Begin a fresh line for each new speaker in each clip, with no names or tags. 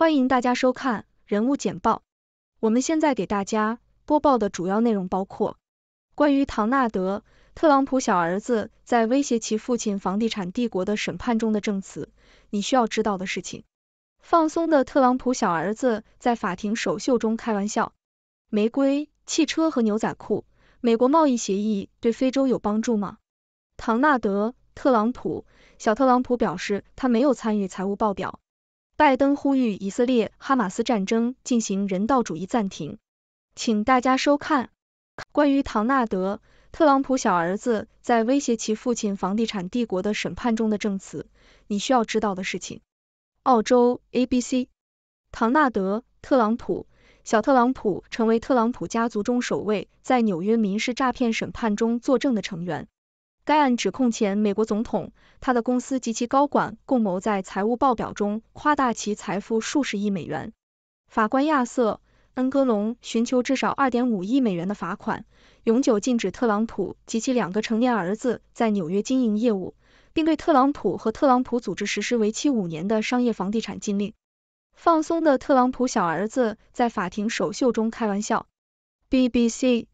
欢迎大家收看人物简报。我们现在给大家播报的主要内容包括：关于唐纳德·特朗普小儿子在威胁其父亲房地产帝国的审判中的证词，你需要知道的事情；放松的特朗普小儿子在法庭首秀中开玩笑；玫瑰、汽车和牛仔裤；美国贸易协议对非洲有帮助吗？唐纳德·特朗普小特朗普表示他没有参与财务报表。拜登呼吁以色列哈马斯战争进行人道主义暂停，请大家收看关于唐纳德·特朗普小儿子在威胁其父亲房地产帝国的审判中的证词，你需要知道的事情。澳洲 ABC，唐纳德·特朗普小特朗普成为特朗普家族中首位在纽约民事诈骗审判中作证的成员。该案指控前美国总统他的公司及其高管共谋在财务报表中夸大其财富数十亿美元。法官亚瑟·恩格隆寻求至少二点五亿美元的罚款，永久禁止特朗普及其两个成年儿子在纽约经营业务，并对特朗普和特朗普组织实施为期五年的商业房地产禁令。放松的特朗普小儿子在法庭首秀中开玩笑。BBC，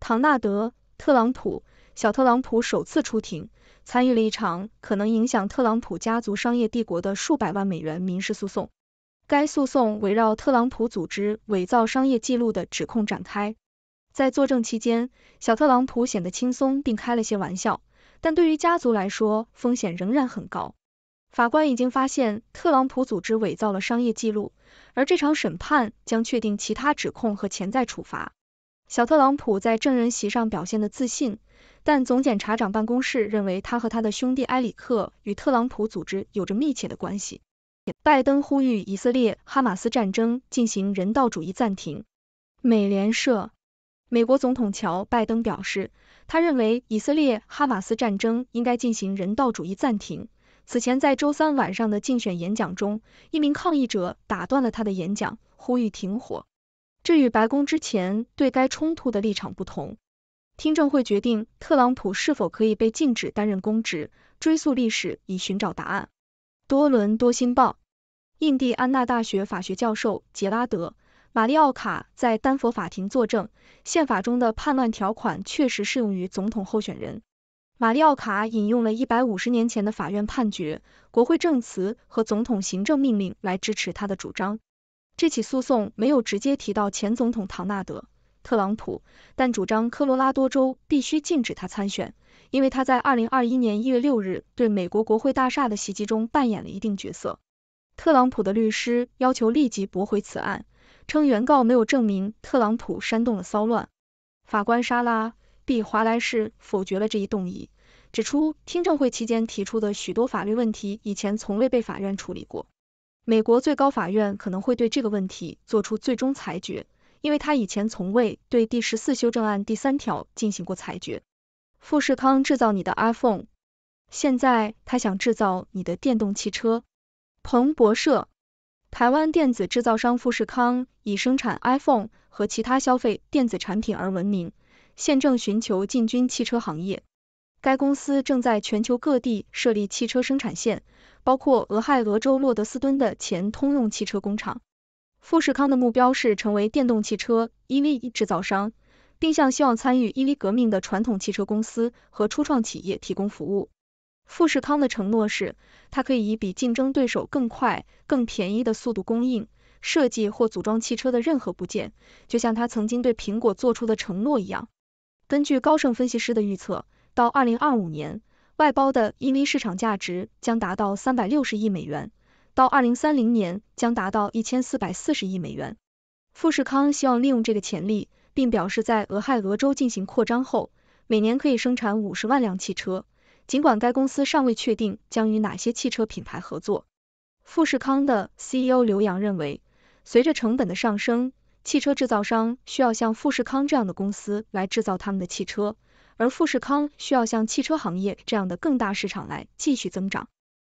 唐纳德·特朗普。小特朗普首次出庭，参与了一场可能影响特朗普家族商业帝国的数百万美元民事诉讼。该诉讼围绕特朗普组织伪造商业记录的指控展开。在作证期间，小特朗普显得轻松，并开了些玩笑，但对于家族来说，风险仍然很高。法官已经发现特朗普组织伪造了商业记录，而这场审判将确定其他指控和潜在处罚。小特朗普在证人席上表现的自信。但总检察长办公室认为，他和他的兄弟埃里克与特朗普组织有着密切的关系。拜登呼吁以色列哈马斯战争进行人道主义暂停。美联社，美国总统乔拜登表示，他认为以色列哈马斯战争应该进行人道主义暂停。此前，在周三晚上的竞选演讲中，一名抗议者打断了他的演讲，呼吁停火。这与白宫之前对该冲突的立场不同。听证会决定特朗普是否可以被禁止担任公职，追溯历史以寻找答案。多伦多新报，印第安纳大学法学教授杰拉德·玛丽奥卡在丹佛法庭作证，宪法中的叛乱条款确实适用于总统候选人。玛丽奥卡引用了一百五十年前的法院判决、国会证词和总统行政命令来支持他的主张。这起诉讼没有直接提到前总统唐纳德。特朗普，但主张科罗拉多州必须禁止他参选，因为他在二零二一年一月六日对美国国会大厦的袭击中扮演了一定角色。特朗普的律师要求立即驳回此案，称原告没有证明特朗普煽动了骚乱。法官莎拉 ·B· 华莱士否决了这一动议，指出听证会期间提出的许多法律问题以前从未被法院处理过。美国最高法院可能会对这个问题做出最终裁决。因为他以前从未对第十四修正案第三条进行过裁决。富士康制造你的 iPhone，现在他想制造你的电动汽车。彭博社，台湾电子制造商富士康以生产 iPhone 和其他消费电子产品而闻名，现正寻求进军汽车行业。该公司正在全球各地设立汽车生产线，包括俄亥俄州洛德斯敦的前通用汽车工厂。富士康的目标是成为电动汽车 EV 制造商，并向希望参与 EV 革命的传统汽车公司和初创企业提供服务。富士康的承诺是，它可以以比竞争对手更快、更便宜的速度供应、设计或组装汽车的任何部件，就像它曾经对苹果做出的承诺一样。根据高盛分析师的预测，到2025年，外包的 EV 市场价值将达到360亿美元。到二零三零年将达到一千四百四十亿美元。富士康希望利用这个潜力，并表示在俄亥俄州进行扩张后，每年可以生产五十万辆汽车。尽管该公司尚未确定将与哪些汽车品牌合作，富士康的 CEO 刘洋认为，随着成本的上升，汽车制造商需要像富士康这样的公司来制造他们的汽车，而富士康需要像汽车行业这样的更大市场来继续增长。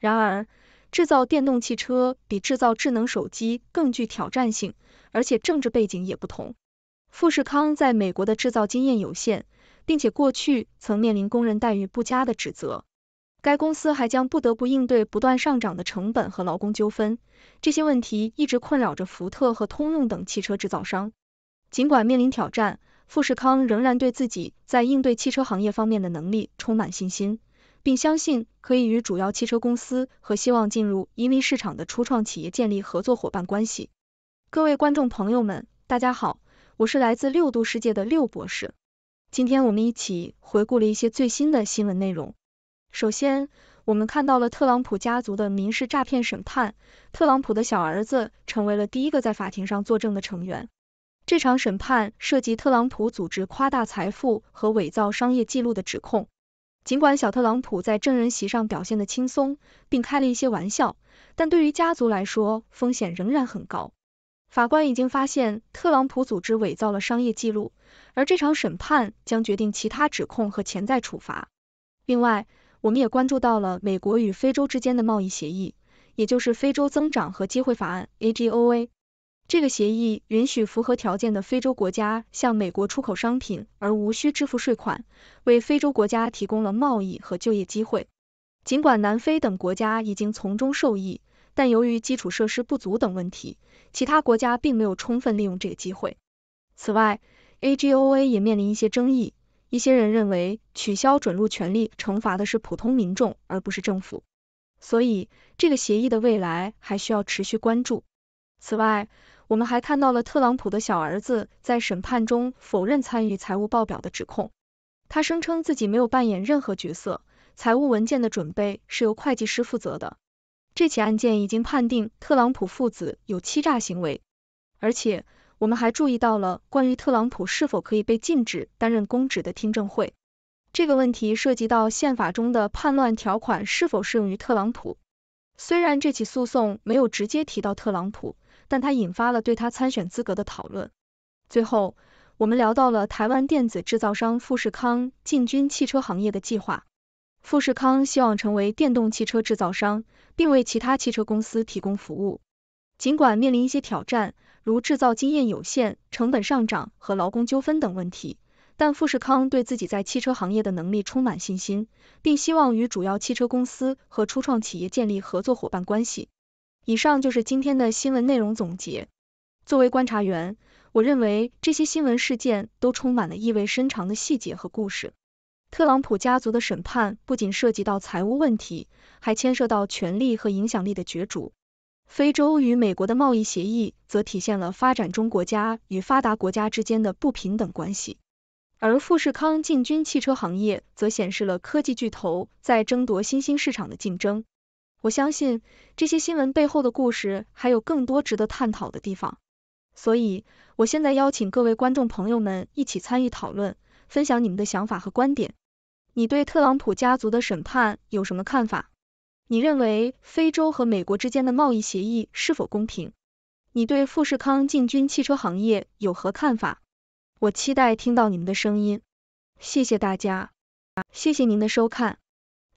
然而，制造电动汽车比制造智能手机更具挑战性，而且政治背景也不同。富士康在美国的制造经验有限，并且过去曾面临工人待遇不佳的指责。该公司还将不得不应对不断上涨的成本和劳工纠纷，这些问题一直困扰着福特和通用等汽车制造商。尽管面临挑战，富士康仍然对自己在应对汽车行业方面的能力充满信心。并相信可以与主要汽车公司和希望进入 EV 市场的初创企业建立合作伙伴关系。各位观众朋友们，大家好，我是来自六度世界的六博士。今天我们一起回顾了一些最新的新闻内容。首先，我们看到了特朗普家族的民事诈骗审判，特朗普的小儿子成为了第一个在法庭上作证的成员。这场审判涉及特朗普组织夸大财富和伪造商业记录的指控。尽管小特朗普在证人席上表现得轻松，并开了一些玩笑，但对于家族来说，风险仍然很高。法官已经发现特朗普组织伪造了商业记录，而这场审判将决定其他指控和潜在处罚。另外，我们也关注到了美国与非洲之间的贸易协议，也就是非洲增长和机会法案 （AGOA）。这个协议允许符合条件的非洲国家向美国出口商品，而无需支付税款，为非洲国家提供了贸易和就业机会。尽管南非等国家已经从中受益，但由于基础设施不足等问题，其他国家并没有充分利用这个机会。此外，A G O A 也面临一些争议，一些人认为取消准入权利惩罚的是普通民众，而不是政府。所以，这个协议的未来还需要持续关注。此外，我们还看到了特朗普的小儿子在审判中否认参与财务报表的指控，他声称自己没有扮演任何角色，财务文件的准备是由会计师负责的。这起案件已经判定特朗普父子有欺诈行为，而且我们还注意到了关于特朗普是否可以被禁止担任公职的听证会。这个问题涉及到宪法中的叛乱条款是否适用于特朗普。虽然这起诉讼没有直接提到特朗普。但他引发了对他参选资格的讨论。最后，我们聊到了台湾电子制造商富士康进军汽车行业的计划。富士康希望成为电动汽车制造商，并为其他汽车公司提供服务。尽管面临一些挑战，如制造经验有限、成本上涨和劳工纠纷等问题，但富士康对自己在汽车行业的能力充满信心，并希望与主要汽车公司和初创企业建立合作伙伴关系。以上就是今天的新闻内容总结。作为观察员，我认为这些新闻事件都充满了意味深长的细节和故事。特朗普家族的审判不仅涉及到财务问题，还牵涉到权力和影响力的角逐；非洲与美国的贸易协议则体现了发展中国家与发达国家之间的不平等关系；而富士康进军汽车行业，则显示了科技巨头在争夺新兴市场的竞争。我相信这些新闻背后的故事还有更多值得探讨的地方，所以我现在邀请各位观众朋友们一起参与讨论，分享你们的想法和观点。你对特朗普家族的审判有什么看法？你认为非洲和美国之间的贸易协议是否公平？你对富士康进军汽车行业有何看法？我期待听到你们的声音。谢谢大家，谢谢您的收看。